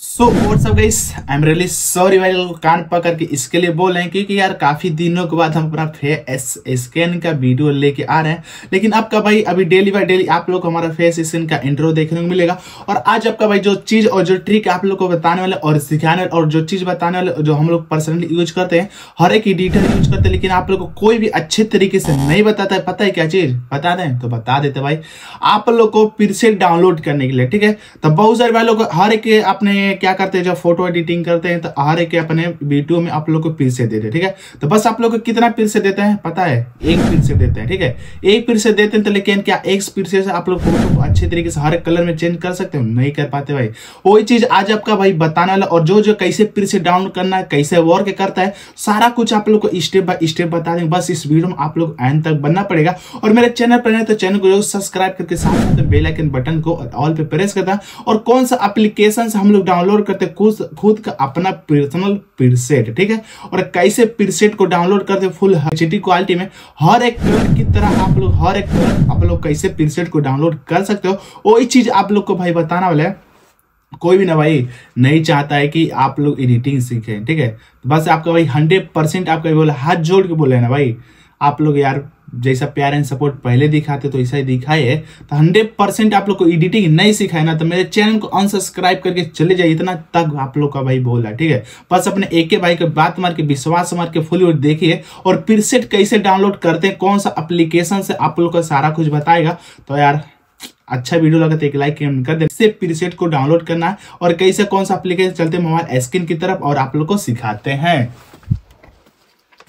सो और सब गई आई एम रियली सॉरी भाई लोग कान पकड़ के इसके लिए बोल रहे हैं क्योंकि यार काफ़ी दिनों के बाद हम अपना फेस स्कैन का वीडियो लेके आ रहे हैं लेकिन आपका भाई अभी डेली बाय डेली आप लोग को हमारा फेस स्कैन का इंट्रो देखने को मिलेगा और आज आपका भाई जो चीज़ और जो ट्रिक आप लोग को बताने वाले और सिखाने वाले और जो चीज़ बताने वाले जो हम लोग पर्सनली यूज करते हैं हर एक एडिटर यूज करते हैं लेकिन आप लोग को कोई भी अच्छे तरीके से नहीं बताता है पता है क्या चीज़ बता दें तो बता देते भाई आप लोग को फिर से डाउनलोड करने के लिए ठीक है तो बहुत सारे भाई लोग हर एक अपने क्या करते हैं जब फोटो एडिटिंग करते हैं तो हर एक अपने वीडियो में आप लोग को पिर से देते हैं ठीक है तो बस आप लोग को कितना पिर से देते हैं पता है एक पिर से देते हैं ठीक है एक पिर से देते हैं तो लेकिन क्या एक पिर से आप लोग फोटो को अच्छे तरीके से हर कलर में चेंज कर सकते हो नहीं कर पाते भाई वही चीज आज आपका भाई बताने वाला और जो जो कैसे पिर से डाउनलोड करना है कैसे वर्क करता है सारा कुछ आप लोग को स्टेप बाय स्टेप बता देंगे बस इस वीडियो में आप लोग एंड तक बनना पड़ेगा और मेरे चैनल पर तो चैनल को जो सब्सक्राइब करके साथ साथ बेलाइकन बटन को ऑल पे प्रेस करता है और कौन सा एप्लीकेशन हम लोग डाउन डाउनलोड करते खुद खुद का अपना पर्सनल प्रीसेट ठीक है और कैसे प्रीसेट को डाउनलोड करते फुल एच क्वालिटी में हर एक कलर की तरह आप लोग हर एक कलर आप लोग कैसे प्रीसेट को डाउनलोड कर सकते हो वही चीज आप लोग को भाई बताना वाला है कोई भी ना भाई नहीं चाहता है कि आप लोग एडिटिंग सीखें ठीक है तो बस आपका भाई हंड्रेड परसेंट आपका बोला हाथ जोड़ के बोले ना भाई आप लोग यार जैसा प्यार एंड सपोर्ट पहले दिखाते तो ऐसा ही दिखाए तो हंड्रेड परसेंट आप लोग को एडिटिंग नहीं सिखाए ना तो मेरे चैनल को अनसब्सक्राइब करके चले जाइए इतना तक आप लोग का भाई बोल रहा है ठीक है बस अपने एक के भाई के बात मार के विश्वास मार के फुल देखिए और प्रीसेट कैसे डाउनलोड करते हैं कौन सा अप्लीकेशन से आप लोग का सारा कुछ बताएगा तो यार अच्छा वीडियो लगा तो एक लाइक कर देना प्रीसेट को डाउनलोड करना है और कैसे कौन सा एप्लीकेशन चलते हैं मोबाइल स्क्रीन की तरफ और आप लोग को सिखाते हैं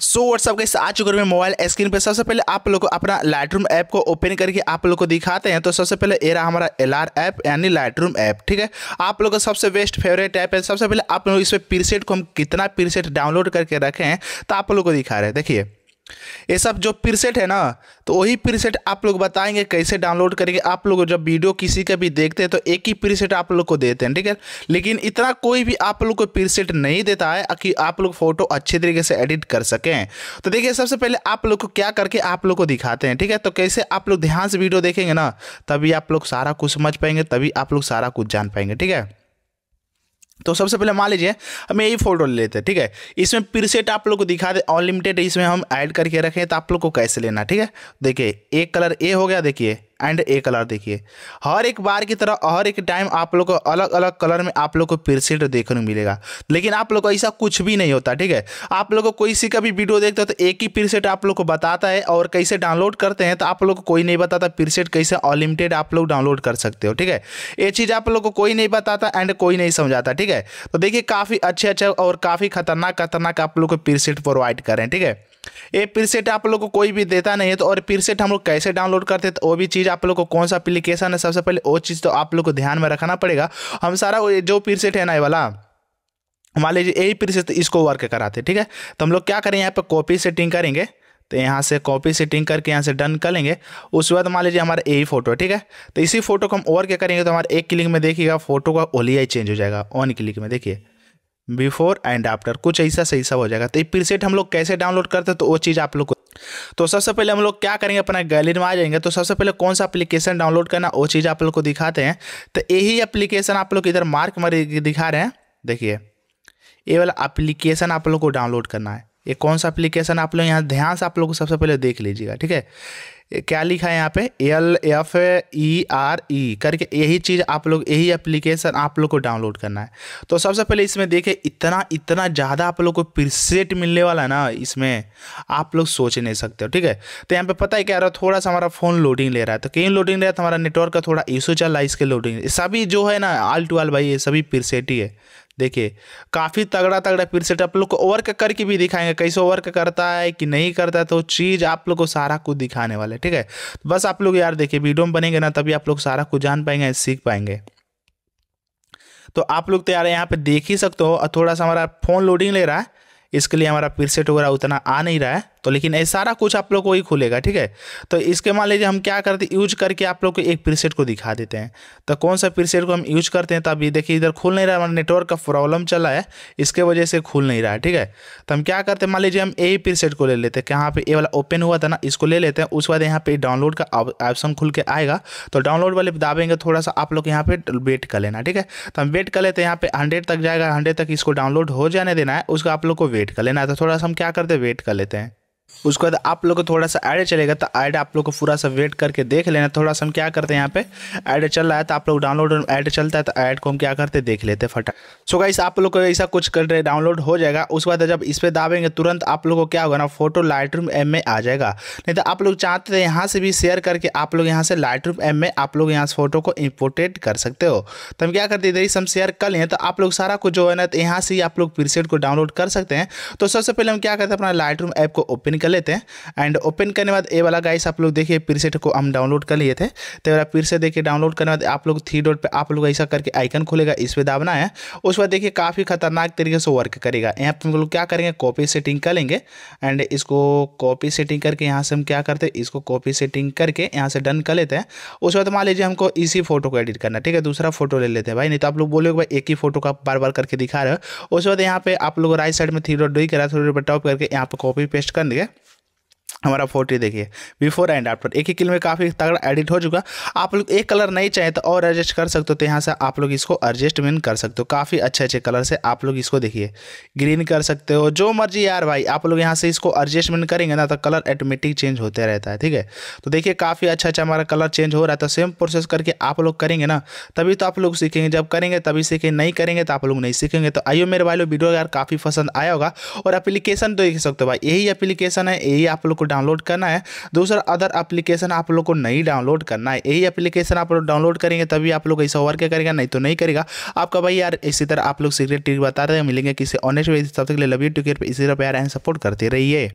सो व्हाट्सअप गैस आ चुके हैं मोबाइल स्क्रीन पे सबसे पहले आप लोग को अपना लाइटरूम ऐप को ओपन करके आप लोग को दिखाते हैं तो सबसे पहले ये रहा हमारा एल आर ऐप यानी लाइटरूम ऐप ठीक है आप लोग का सबसे बेस्ट फेवरेट ऐप है सबसे पहले आप लोग इस पर पीरसेट को हम कितना प्रीसेट डाउनलोड करके रखे हैं तो आप लोग को दिखा रहे हैं देखिए ये सब जो प्रीसेट है ना तो वही प्रीसेट आप लोग बताएंगे कैसे डाउनलोड करेंगे आप लोग जब वीडियो किसी का भी देखते हैं तो एक ही प्रीसेट आप लोग को देते हैं ठीक है लेकिन इतना कोई भी आप लोग को प्रीसेट नहीं देता है कि आप लोग फ़ोटो अच्छे तरीके से एडिट कर सकें तो देखिए सबसे पहले आप लोग को क्या करके आप लोग को दिखाते हैं ठीक है तो कैसे आप लोग ध्यान से वीडियो देखेंगे ना तभी आप लोग सारा कुछ समझ पाएंगे तभी आप लोग सारा कुछ जान पाएंगे ठीक है तो सबसे पहले मान लीजिए हम यही फोल्डर ले लेते हैं ठीक है इसमें प्रीसेट आप लोग को दिखा दे अनलिमिटेड इसमें हम ऐड करके रखें तो आप लोग को कैसे लेना ठीक है देखिए एक कलर ए हो गया देखिए एंड ए कलर देखिए हर एक बार की तरह हर एक टाइम आप लोग को अलग अलग कलर में आप लोग को पेरसेट देखने को मिलेगा लेकिन आप लोग को ऐसा कुछ भी नहीं होता ठीक है आप लोग को कोई सी का भी वीडियो देखते हो तो एक ही पेरसेट आप लोग को बताता है और कैसे डाउनलोड करते हैं तो आप लोग को कोई नहीं बताता पेरसेट कैसे अनलिमिटेड आप लोग डाउनलोड कर सकते हो ठीक है ये चीज़ आप लोग को कोई नहीं बताता एंड कोई नहीं समझाता ठीक है तो देखिए काफ़ी अच्छे अच्छे और काफ़ी खतरनाक खतरनाक आप लोग को पेरसेट प्रोवाइड करें ठीक है ये प्रीसेट आप लोग को कोई भी देता नहीं है तो और प्रीसेट हम लोग कैसे डाउनलोड करते हैं तो वो भी चीज़ आप लोग को कौन सा एप्लीकेशन है सबसे पहले वो चीज़ तो आप लोग को ध्यान में रखना पड़ेगा हम सारा जो प्रीसेट है ना ये वाला मान लीजिए यही प्रीसेट तो इसको वर्क कराते ठीक है तो हम लोग क्या करें यहाँ पर कॉपी सेटिंग करेंगे तो यहाँ से कॉपी सेटिंग करके यहाँ से डन कर लेंगे उसके बाद मान लीजिए हमारा यही फोटो है ठीक है तो इसी फोटो को हम ओवर क्या करेंगे तो हमारे एक क्लिक में देखिएगा फोटो का ओलिया चेंज हो जाएगा ऑन क्लिक में देखिए बिफोर एंड आफ्टर कुछ ऐसा सही सब हो जाएगा तो ये प्रीसेट हम लोग कैसे डाउनलोड करते हैं तो वो चीज़ आप लोग को तो सबसे पहले हम लोग क्या करेंगे अपना गैलरी में आ जाएंगे तो सबसे पहले कौन सा एप्लीकेशन डाउनलोड करना वो चीज़ आप लोग को दिखाते हैं तो यही एप्लीकेशन आप लोग इधर मार्क मर दिखा रहे हैं देखिए ये वाला एप्लीकेशन आप लोग को डाउनलोड करना है ये कौन सा एप्लीकेशन आप लोग यहाँ ध्यान से आप लोग सबसे पहले देख लीजिएगा ठीक है क्या लिखा है यहाँ पे L F E R E करके यही चीज़ आप लोग यही एप्लीकेशन आप लोग को डाउनलोड करना है तो सबसे पहले इसमें देखें इतना इतना ज़्यादा आप लोग को प्रीसेट मिलने वाला है ना इसमें आप लोग सोच नहीं सकते हो ठीक है तो यहाँ पे पता है क्या रहा थोड़ा सा हमारा फ़ोन लोडिंग ले रहा है तो कहीं लोडिंग ले रहा है तो हमारा नेटवर्क का थोड़ा इशू चल रहा है इसके लोडिंग सभी जो है ना आल टू आल भाई ये सभी प्रीसेट ही है देखिए काफ़ी तगड़ा तगड़ा पीर सेट आप लोग को वर्क करके भी दिखाएंगे कैसे वर्क करता है कि नहीं करता है तो चीज़ आप लोग को सारा कुछ दिखाने वाले ठीक है तो बस आप लोग यार देखिए वीडियो में बनेंगे ना तभी आप लोग सारा कुछ जान पाएंगे सीख पाएंगे तो आप लोग तो यार यहाँ पे देख ही सकते हो और थोड़ा सा हमारा फ़ोन लोडिंग ले रहा है इसके लिए हमारा पीर वगैरह उतना आ नहीं रहा है तो लेकिन ये सारा कुछ आप लोग को ही खुलेगा ठीक है तो इसके मान लीजिए हम क्या करते यूज करके आप लोग को एक प्रीसेट को दिखा देते हैं तो कौन सा प्रीसेट को हम यूज करते हैं तो अभी देखिए इधर खुल नहीं रहा हमारा नेटवर्क का प्रॉब्लम चला है इसके वजह से खुल नहीं रहा है ठीक है तो हम क्या करते हैं मान लीजिए हम ए प्रीसेट को ले लेते हैं यहाँ पे ए वाला ओपन हुआ था ना इसको ले लेते हैं उसके बाद यहाँ पे डाउनलोड का ऑप्शन खुल के आएगा तो डाउनलोड वाले दाबेंगे थोड़ा सा आप लोग यहाँ पे वेट कर लेना ठीक है तो हम वेट कर लेते हैं यहाँ पे हंड्रेड तक जाएगा हंड्रेड तक इसको डाउनलोड हो जाने देना है उसका आप लोग को वेट कर लेना है तो थोड़ा सा हम क्या करते हैं वेट कर लेते हैं उसके बाद आप लोग को थोड़ा सा ऐड चलेगा तो ऐड आप लोग को पूरा सा वेट करके देख लेना थोड़ा सा हम क्या करते हैं यहाँ पे ऐड चल रहा है तो आप लोग डाउनलोड ऐड चलता है तो ऐड को हम क्या करते देख लेते हैं फटा सो गाइस आप लोग को ऐसा कुछ कर रहे डाउनलोड हो जाएगा उसके बाद जब इस पर दाबेंगे तुरंत आप लोग को क्या होगा ना फोटो लाइट रूम एम में आ जाएगा नहीं तो आप लोग चाहते थे यहाँ से भी शेयर करके आप लोग यहाँ से लाइट रूम एम में आप लोग यहाँ से फोटो को इम्पोर्टेड कर सकते हो तो हम क्या करते हैं हम शेयर कर लें तो आप लोग सारा कुछ जो है ना तो यहाँ से ही आप लोग प्रीसेट को डाउनलोड कर सकते हैं तो सबसे पहले हम क्या करते हैं अपना लाइट रूम ऐप को ओपन कर लेते हैं एंड ओपन करने बाद ए वाला गाइस आप लोग देखिए प्रीसेट को हम डाउनलोड कर लिए थे तो वाला फिर से देखिए डाउनलोड करने बाद आप लोग थ्री डॉट पर आप लोग ऐसा करके आइकन खुलेगा इस पर दाबना है उस पर देखिए काफ़ी खतरनाक तरीके से वर्क करेगा यहाँ पर हम लोग क्या करेंगे कॉपी सेटिंग कर लेंगे एंड इसको कॉपी सेटिंग करके यहाँ से हम क्या करते हैं इसको कॉपी सेटिंग करके यहाँ से डन कर लेते हैं उस बाद तो मान लीजिए हमको इसी फोटो को एडिट करना ठीक है दूसरा फोटो ले लेते हैं भाई नहीं तो आप लोग बोलोगे भाई एक ही फोटो का बार बार करके दिखा रहे हो उसके बाद तो यहाँ पे आप लोग राइट साइड में थ्री डॉट डी करा थ्री डॉट टॉप करके यहाँ पर कॉपी पेस्ट कर देंगे हमारा फोटो देखिए बिफोर एंड आफ्टर एक ही किल में काफ़ी तगड़ा एडिट हो चुका आप लोग एक कलर नहीं चाहे तो और एडजस्ट कर सकते हो तो यहाँ से आप लोग इसको एडजस्टमेंट कर सकते हो काफ़ी अच्छे अच्छे कलर से आप लोग इसको देखिए ग्रीन कर सकते हो जो मर्जी यार भाई आप लोग यहाँ से इसको एडजस्टमेंट करेंगे ना तो कलर ऑटोमेटिक चेंज होते रहता है ठीक है तो देखिए काफ़ी अच्छा अच्छा हमारा कलर चेंज हो रहा है तो सेम प्रोसेस करके आप लोग करेंगे ना तभी तो आप लोग सीखेंगे जब करेंगे तभी सीखेंगे नहीं करेंगे तो आप लोग नहीं सीखेंगे तो आइयो मेरे भाई लोग वीडियो यार काफ़ी पसंद आया होगा और तो देख सकते हो भाई यही अप्लीकेशन है यही आप लोग को डाउनलोड करना है दूसरा अदर एप्लीकेशन आप लोग को नहीं डाउनलोड करना है यही एप्लीकेशन आप लोग डाउनलोड करेंगे तभी आप लोग ऐसा वर्क करेगा नहीं तो नहीं करेगा आपका भाई यार इसी तरह आप लोग सीक्रेट ट्रिक बता रहे हैं मिलेंगे किसी ऑनेस्ट वे सबसे लव यू टू केयर इसी तरह प्यार एंड सपोर्ट करते रहिए